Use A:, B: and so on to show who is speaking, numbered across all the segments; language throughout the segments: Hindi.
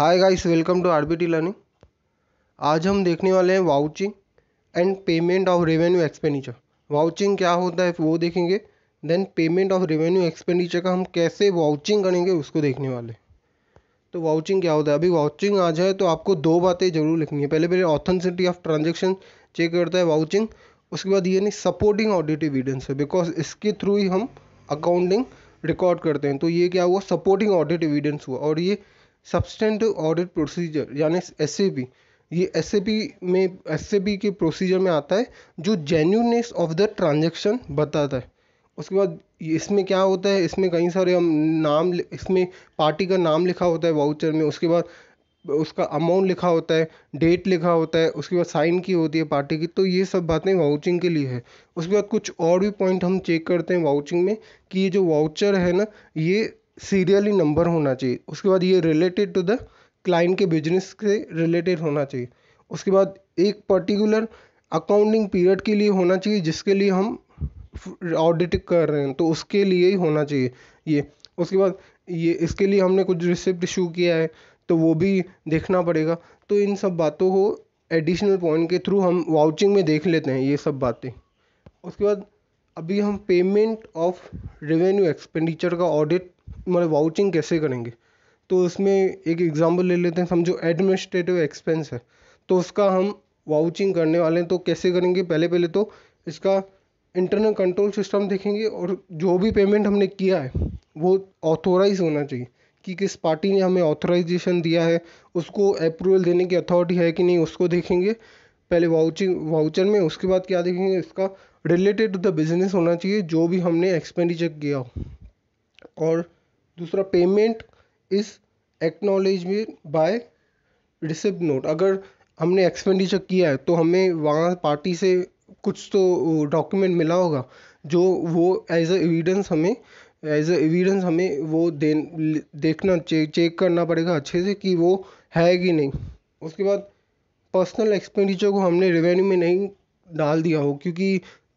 A: Hi guys welcome to RBT learning आज हम देखने वाले हैं vouching and payment of revenue expenditure vouching क्या होता है वो देखेंगे then payment of revenue expenditure का हम कैसे वाउचिंग करेंगे उसको देखने वाले तो वाउचिंग क्या होता है अभी वाउचिंग आ जाए तो आपको दो बातें जरूर लिखनी है पहले पहले ऑथेंसिटी ऑफ ट्रांजेक्शन चेक करता है वाउचिंग उसके बाद ये नहीं सपोर्टिंग ऑडिट एविडेंस है बिकॉज इसके थ्रू ही हम अकाउंटिंग रिकॉर्ड करते हैं तो ये क्या हुआ सपोर्टिंग ऑडिट एविडेंस हुआ और ये सब्सटेंटिव ऑडिट प्रोसीजर यानी एस ए ये एस ए में एस ए के प्रोसीजर में आता है जो जेन्यूनेस ऑफ द ट्रांजेक्शन बताता है उसके बाद इसमें क्या होता है इसमें कई सारे हम नाम इसमें पार्टी का नाम लिखा होता है वाउचर में उसके बाद उसका अमाउंट लिखा होता है डेट लिखा होता है उसके बाद साइन की होती है पार्टी की तो ये सब बातें वाउचिंग के लिए है उसके बाद कुछ और भी पॉइंट हम चेक करते हैं वाउचिंग में कि ये जो वाउचर है ना ये सीरियली नंबर होना चाहिए उसके बाद ये रिलेटेड टू द क्लाइंट के बिजनेस से रिलेटेड होना चाहिए उसके बाद एक पर्टिकुलर अकाउंटिंग पीरियड के लिए होना चाहिए जिसके लिए हम ऑडिट कर रहे हैं तो उसके लिए ही होना चाहिए ये उसके बाद ये इसके लिए हमने कुछ रिसिप्ट इशू किया है तो वो भी देखना पड़ेगा तो इन सब बातों को एडिशनल पॉइंट के थ्रू हम वाउचिंग में देख लेते हैं ये सब बातें उसके बाद अभी हम पेमेंट ऑफ रेवेन्यू एक्सपेंडिचर का ऑडिट मतलब वाउचिंग कैसे करेंगे तो उसमें एक एग्ज़ाम्पल ले लेते हैं समझो एडमिनिस्ट्रेटिव एक्सपेंस है तो उसका हम वाउचिंग करने वाले हैं तो कैसे करेंगे पहले पहले तो इसका इंटरनल कंट्रोल सिस्टम देखेंगे और जो भी पेमेंट हमने किया है वो ऑथोराइज होना चाहिए कि किस पार्टी ने हमें ऑथोराइजेशन दिया है उसको अप्रूवल देने की अथॉरिटी है कि नहीं उसको देखेंगे पहले वाउचिंग वाउचर में उसके बाद क्या देखेंगे इसका रिलेटेड टू द बिजनेस होना चाहिए जो भी हमने एक्सपेंडिचर किया हो और दूसरा पेमेंट इस एक्नॉलेजमेंट बाय रिसिप्ट नोट अगर हमने एक्सपेंडिचर किया है तो हमें वहाँ पार्टी से कुछ तो डॉक्यूमेंट मिला होगा जो वो एज अ एविडेंस हमें एज अ एविडेंस हमें वो दे देखना चे, चेक करना पड़ेगा अच्छे से कि वो है कि नहीं उसके बाद पर्सनल एक्सपेंडिचर को हमने रेवेन्यू में नहीं डाल दिया हो क्योंकि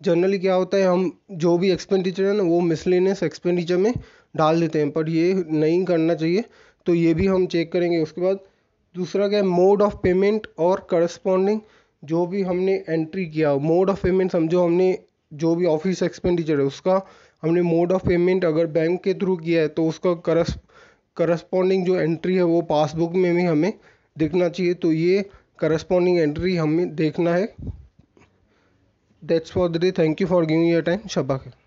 A: जनरली क्या होता है हम जो भी एक्सपेंडिचर है ना वो मिसलिनियस एक्सपेंडिचर में डाल देते हैं पर ये नहीं करना चाहिए तो ये भी हम चेक करेंगे उसके बाद दूसरा क्या है मोड ऑफ पेमेंट और करस्पॉन्डिंग जो भी हमने एंट्री किया मोड ऑफ पेमेंट समझो हमने जो भी ऑफिस एक्सपेंडिचर है उसका हमने मोड ऑफ पेमेंट अगर बैंक के थ्रू किया है तो उसका करस करस्पॉन्डिंग जो एंट्री है वो पासबुक में भी हमें देखना चाहिए तो ये करस्पॉन्डिंग एंट्री हमें देखना है that's for the day. Thank you for giving your time. Shabakir.